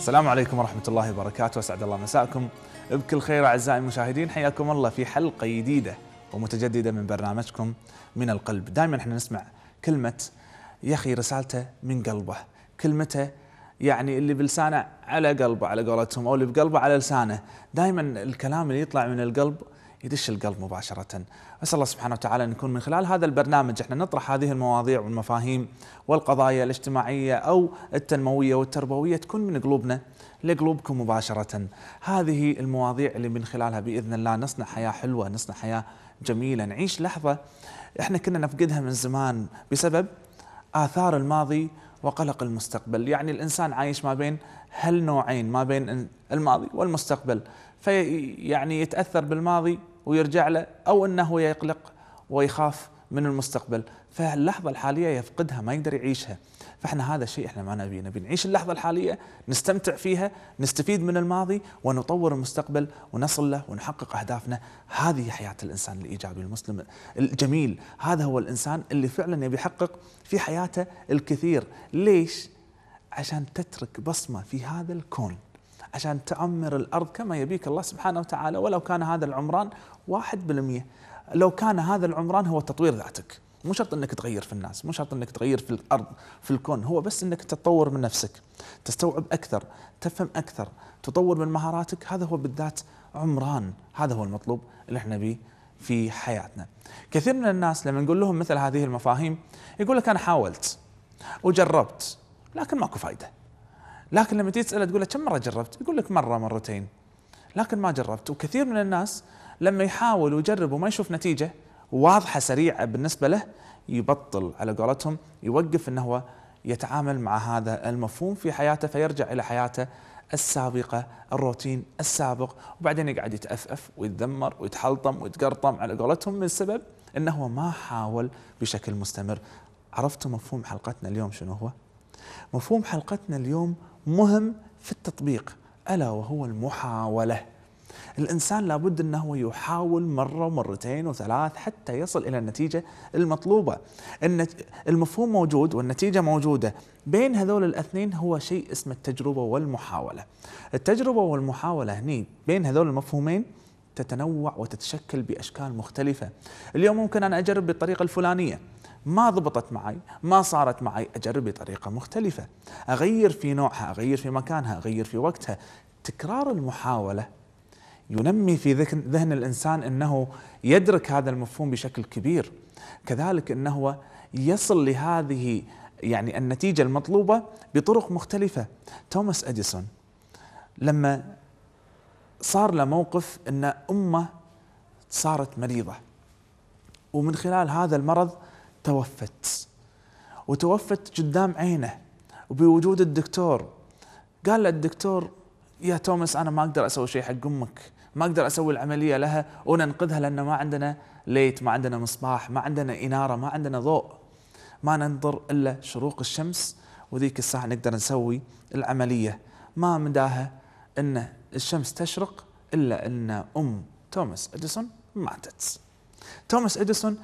السلام عليكم ورحمة الله وبركاته أسعد الله مساءكم بكل خير أعزائي المشاهدين حياكم الله في حلقة جديدة ومتجددة من برنامجكم من القلب دائما احنا نسمع كلمة يا أخي رسالته من قلبه كلمته يعني اللي بلسانه على قلبه على قولتهم أو اللي بقلبه على لسانه دائما الكلام اللي يطلع من القلب يدش القلب مباشرة أسأل الله سبحانه وتعالى أن يكون من خلال هذا البرنامج احنا نطرح هذه المواضيع والمفاهيم والقضايا الاجتماعية أو التنموية والتربوية تكون من قلوبنا لقلوبكم مباشرة هذه المواضيع اللي من خلالها بإذن الله نصنع حياة حلوة نصنع حياة جميلة نعيش لحظة احنا كنا نفقدها من زمان بسبب آثار الماضي وقلق المستقبل يعني الإنسان عايش ما بين هالنوعين ما بين الماضي والمستقبل فيعني يعني يتأثر بالماضي ويرجع له او انه يقلق ويخاف من المستقبل فاللحظة الحالية يفقدها ما يقدر يعيشها فاحنا هذا الشيء احنا ما نبي نبي نعيش اللحظة الحالية نستمتع فيها نستفيد من الماضي ونطور المستقبل ونصل له ونحقق أهدافنا هذه حياة الإنسان الإيجابي المسلم الجميل هذا هو الإنسان اللي فعلا يبي يحقق في حياته الكثير ليش؟ عشان تترك بصمة في هذا الكون عشان تعمر الأرض كما يبيك الله سبحانه وتعالى ولو كان هذا العمران واحد بالمية لو كان هذا العمران هو تطوير ذاتك مو شرط انك تغير في الناس مو شرط انك تغير في الارض في الكون هو بس انك تتطور من نفسك تستوعب اكثر تفهم اكثر تطور من مهاراتك هذا هو بالذات عمران هذا هو المطلوب اللي احنا به في حياتنا كثير من الناس لما نقول لهم مثل هذه المفاهيم يقول لك انا حاولت وجربت لكن ماكو فايده لكن لما تيجي تساله تقول له كم مره جربت؟ يقول لك مره مرتين لكن ما جربت وكثير من الناس لما يحاول ويجرب وما يشوف نتيجه واضحه سريعه بالنسبه له يبطل على قولتهم يوقف انه هو يتعامل مع هذا المفهوم في حياته فيرجع الى حياته السابقه الروتين السابق وبعدين يقعد يتأفأف ويتذمر ويتحلطم ويتقرطم على قولتهم من السبب انه هو ما حاول بشكل مستمر عرفتوا مفهوم حلقتنا اليوم شنو هو؟ مفهوم حلقتنا اليوم مهم في التطبيق ألا وهو المحاولة الإنسان لابد أنه يحاول مرة ومرتين وثلاث حتى يصل إلى النتيجة المطلوبة المفهوم موجود والنتيجة موجودة بين هذول الاثنين هو شيء اسمه التجربة والمحاولة التجربة والمحاولة هني بين هذول المفهومين تتنوع وتتشكل باشكال مختلفه اليوم ممكن انا اجرب بالطريقه الفلانيه ما ضبطت معي ما صارت معي اجرب بطريقه مختلفه اغير في نوعها اغير في مكانها اغير في وقتها تكرار المحاوله ينمي في ذهن الانسان انه يدرك هذا المفهوم بشكل كبير كذلك انه يصل لهذه يعني النتيجه المطلوبه بطرق مختلفه توماس اديسون لما صار له موقف ان امه صارت مريضه ومن خلال هذا المرض توفت وتوفت قدام عينه وبوجود الدكتور قال له الدكتور يا توماس انا ما اقدر اسوي شيء حق امك ما اقدر اسوي العمليه لها وننقذها لان ما عندنا ليت ما عندنا مصباح ما عندنا اناره ما عندنا ضوء ما ننظر الا شروق الشمس وذيك الساعه نقدر نسوي العمليه ما مداها انه الشمس تشرق إلا أن أم توماس إديسون ماتت توماس إديسون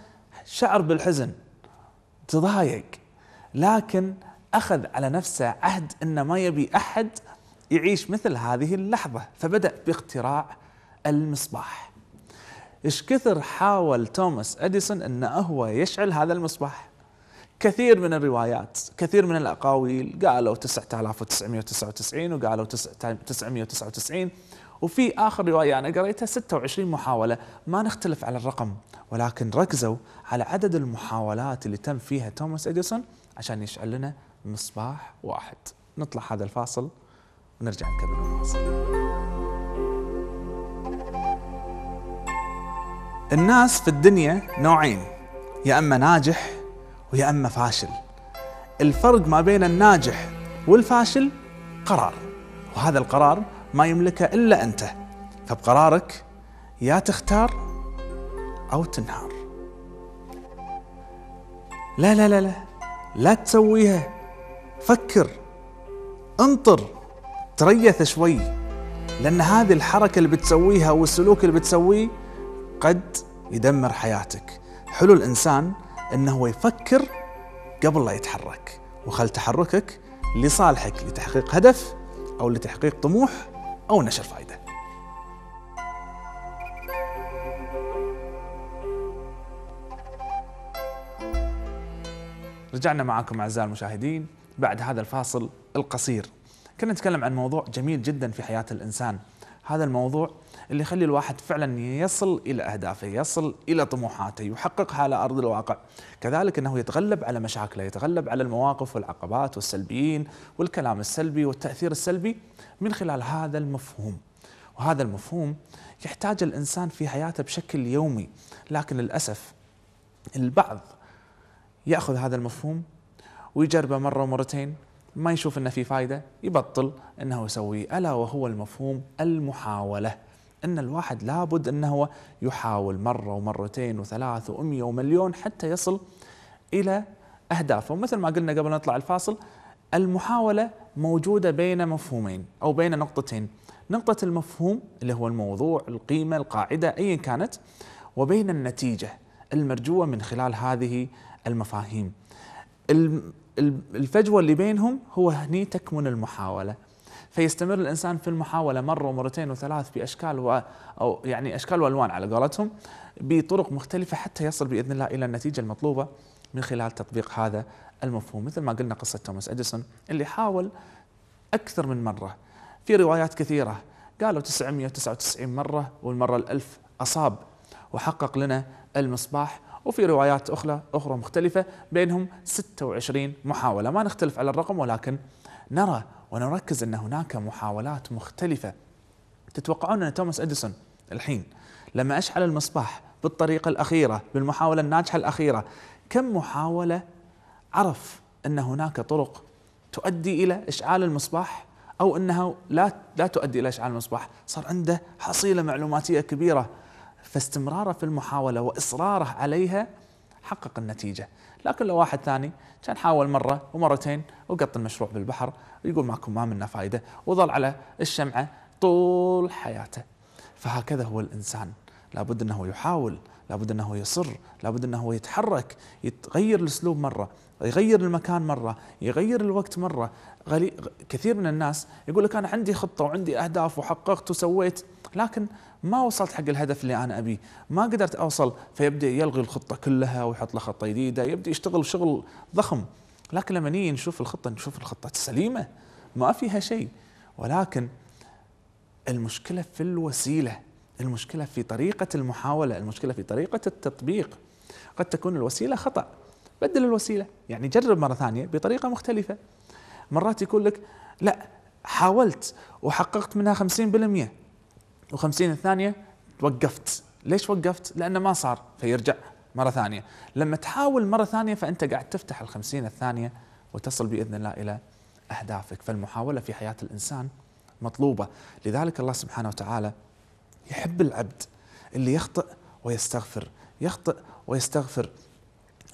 شعر بالحزن تضايق لكن أخذ على نفسه عهد أنه ما يبي أحد يعيش مثل هذه اللحظة فبدأ باختراع المصباح إيش كثر حاول توماس أديسون أنه هو يشعل هذا المصباح كثير من الروايات كثير من الأقاويل قالوا 9999 وقالوا 999 وفي آخر رواية أنا قريتها 26 محاولة ما نختلف على الرقم ولكن ركزوا على عدد المحاولات اللي تم فيها توماس إديسون عشان يشعل لنا مصباح واحد نطلع هذا الفاصل ونرجع نكمل الفاصل الناس في الدنيا نوعين يا اما ناجح ويا اما فاشل الفرق ما بين الناجح والفاشل قرار وهذا القرار ما يملكه الا انت فبقرارك يا تختار او تنهار لا لا لا لا لا تسويها فكر انطر تريث شوي لان هذه الحركه اللي بتسويها والسلوك اللي بتسويه قد يدمر حياتك حلو الانسان أنه هو يفكر قبل لا يتحرك وخل تحركك لصالحك لتحقيق هدف أو لتحقيق طموح أو نشر فائدة رجعنا معاكم أعزائي المشاهدين بعد هذا الفاصل القصير كنا نتكلم عن موضوع جميل جدا في حياة الإنسان هذا الموضوع اللي يخلي الواحد فعلا يصل الى اهدافه، يصل الى طموحاته، يحققها على ارض الواقع، كذلك انه يتغلب على مشاكله، يتغلب على المواقف والعقبات والسلبيين والكلام السلبي والتاثير السلبي من خلال هذا المفهوم. وهذا المفهوم يحتاج الانسان في حياته بشكل يومي، لكن للاسف البعض ياخذ هذا المفهوم ويجربه مره ومرتين ما يشوف انه في فائده يبطل انه يسوي الا وهو المفهوم المحاوله ان الواحد لابد انه هو يحاول مره ومرتين وثلاث و100 ومليون حتى يصل الى اهدافه ومثل ما قلنا قبل نطلع الفاصل المحاوله موجوده بين مفهومين او بين نقطتين نقطه المفهوم اللي هو الموضوع القيمه القاعده ايا كانت وبين النتيجه المرجوه من خلال هذه المفاهيم الفجوة اللي بينهم هو هني تكمن المحاولة فيستمر الإنسان في المحاولة مرة ومرتين وثلاث بأشكال و أو يعني أشكال وألوان على قولتهم بطرق مختلفة حتى يصل بإذن الله إلى النتيجة المطلوبة من خلال تطبيق هذا المفهوم مثل ما قلنا قصة توماس أديسون اللي حاول أكثر من مرة في روايات كثيرة قالوا 999 مرة والمرة الألف أصاب وحقق لنا المصباح وفي روايات أخرى أخرى مختلفة بينهم 26 محاولة ما نختلف على الرقم ولكن نرى ونركز أن هناك محاولات مختلفة تتوقعون أن توماس إديسون الحين لما أشعل المصباح بالطريقة الأخيرة بالمحاولة الناجحة الأخيرة كم محاولة عرف أن هناك طرق تؤدي إلى إشعال المصباح أو أنها لا لا تؤدي إلى إشعال المصباح صار عنده حصيلة معلوماتية كبيرة فاستمراره في المحاولة وإصراره عليها حقق النتيجة لكن لو واحد ثاني كان حاول مرة ومرتين وقط المشروع بالبحر يقول ماكو ما منه فايدة وظل على الشمعة طول حياته فهكذا هو الإنسان لابد أنه يحاول لابد أنه يصر لابد أنه يتحرك يتغير الأسلوب مرة يغير المكان مرة يغير الوقت مرة غلي... كثير من الناس يقول لك أنا عندي خطة وعندي أهداف وحققت وسويت لكن ما وصلت حق الهدف اللي أنا أبيه ما قدرت أوصل فيبدأ يلغي الخطة كلها ويحط له خطة جديدة يبدأ يشتغل شغل ضخم لكن لما نيجي نشوف الخطة نشوف الخطة سليمه ما فيها شيء ولكن المشكلة في الوسيلة المشكلة في طريقة المحاولة المشكلة في طريقة التطبيق قد تكون الوسيلة خطأ بدل الوسيلة يعني جرب مرة ثانية بطريقة مختلفة مرات يقول لك لا حاولت وحققت منها 50% بالمئة 50 الثانية توقفت ليش وقفت؟ لأنه ما صار فيرجع مرة ثانية لما تحاول مرة ثانية فأنت قاعد تفتح الخمسين الثانية وتصل بإذن الله إلى أهدافك فالمحاولة في حياة الإنسان مطلوبة لذلك الله سبحانه وتعالى يحب العبد اللي يخطئ ويستغفر يخطئ ويستغفر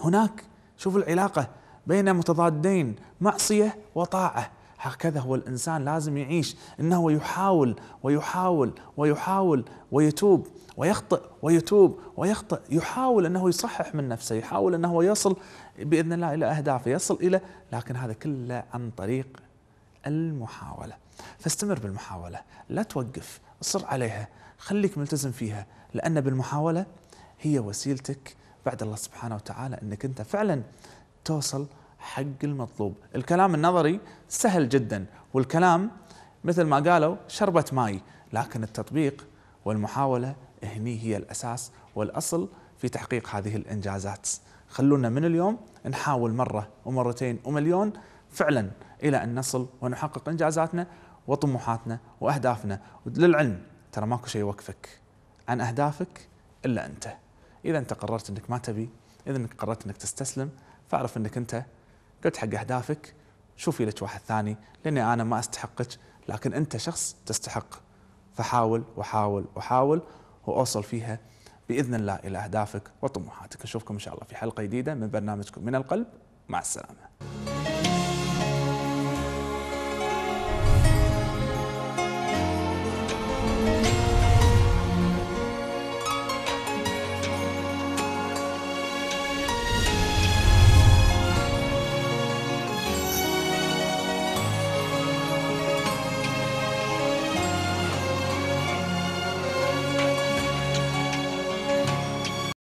هناك شوف العلاقة بين متضادين معصية وطاعة هكذا هو الإنسان لازم يعيش إنه يحاول ويحاول ويحاول ويتوب ويخطئ ويتوب ويخطئ يحاول أنه يصحح من نفسه يحاول أنه يصل بإذن الله إلى أهدافه يصل إلى لكن هذا كله عن طريق المحاولة فاستمر بالمحاولة لا توقف اصر عليها خليك ملتزم فيها لأن بالمحاولة هي وسيلتك بعد الله سبحانه وتعالى أنك أنت فعلا توصل حق المطلوب الكلام النظري سهل جدا والكلام مثل ما قالوا شربة ماي لكن التطبيق والمحاولة هني هي الأساس والأصل في تحقيق هذه الإنجازات خلونا من اليوم نحاول مرة ومرتين ومليون فعلا إلى أن نصل ونحقق إنجازاتنا وطموحاتنا وأهدافنا للعلم ترى ماكو شيء يوقفك عن اهدافك الا انت اذا انت قررت انك ما تبي اذا انك قررت انك تستسلم فاعرف انك انت قلت حق اهدافك شوفي لك واحد ثاني لاني انا ما استحقك لكن انت شخص تستحق فحاول وحاول وحاول واوصل فيها باذن الله الى اهدافك وطموحاتك نشوفكم ان شاء الله في حلقه جديده من برنامجكم من القلب مع السلامه